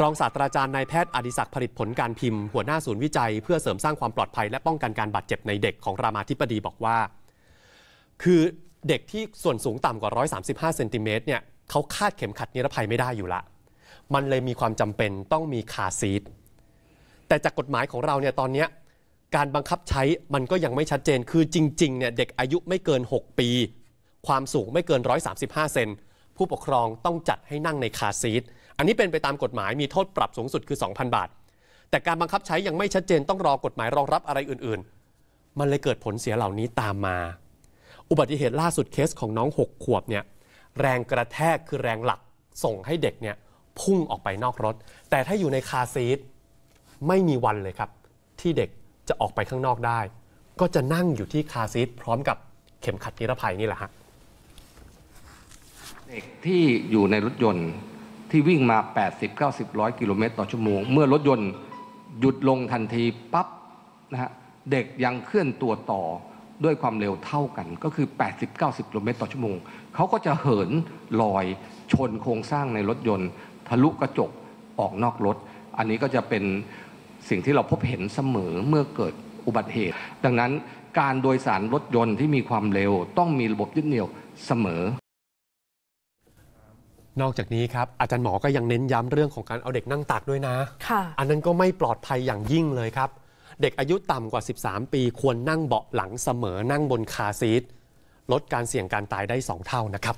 รองศาสตราจารย์นายแพทย์อดิศักดิ์ผลิตผลการพิมพ์หัวหน้าศูนย์วิจัย เพื่อเสริมสร้างความปลอดภัยและป้องกันการบาดเจ็บในเด็กของรามาธิบดีบอกว่า คือเด็กที่ส่วนสูงต่ำกว่า 135เซนติเมตรเนี่ยเขาคาดเข็มขัดนิรภัยไม่ได้อยู่ละ มันเลยมีความจำเป็นต้องมีคาซีดแต่จากกฎหมายของเราเนี่ยตอนนี้การบังคับใช้มันก็ยังไม่ชัดเจน คือจริงๆเนี่ยเด็กอายุไม่เกิน 6 ปี ความสูงไม่เกิน135เซนผู้ปกครองต้องจัดให้นั่งในคาซีทอันนี้เป็นไปตามกฎหมายมีโทษปรับสูงสุดคือ 2,000 บาท แต่การบังคับใช้ยังไม่ชัดเจนต้องรอกฎหมายรองรับอะไรอื่นๆ มันเลยเกิดผลเสียเหล่านี้ตามมา อุบัติเหตุล่าสุดเคสของน้อง 6 ขวบเนี่ยแรงกระแทกคือแรงหลักส่งให้เด็กเนี่ยพุ่งออกไปนอกรถ แต่ถ้าอยู่ในคาซีท ไม่มีวันเลยครับ ที่เด็กจะออกไปข้างนอกได้ ก็จะนั่งอยู่ที่คาซีทพร้อมกับเข็มขัดนิรภัยนี่แหละฮะเด็กที่อยู่ในรถยนต์ที่วิ่งมา 80 90 100กิโลเมตรต่อชั่วโมงเมื่อรถยนต์หยุดลงทันทีปั๊บนะฮะ เด็กยังเคลื่อนตัวต่อด้วยความเร็วเท่ากันก็คือ 80 90 กิโลเมตรต่อชั่วโมง เขาก็จะเหินลอยชนโครงสร้างในรถยนต์ ทะลุกระจกออกนอกรถ อันนี้ก็จะเป็นสิ่งที่เราพบเห็นเสมอเมื่อเกิดอุบัติเหตุ ดังนั้นการโดยสารรถยนต์ที่มีความเร็วต้องมีระบบยึดเหนี่ยวเสมอนอกจากนี้ครับ อาจารย์หมอก็ยังเน้นย้ำเรื่องของการเอาเด็กนั่งตักด้วยนะะอันนั้นก็ไม่ปลอดภัยอย่างยิ่งเลยครับ เด็กอายุต่ำกว่า 13 ปีควรนั่งเบาะหลังเสมอนั่งบนคาซีทลดการเสี่ยงการตายได้ 2 เท่านะครับ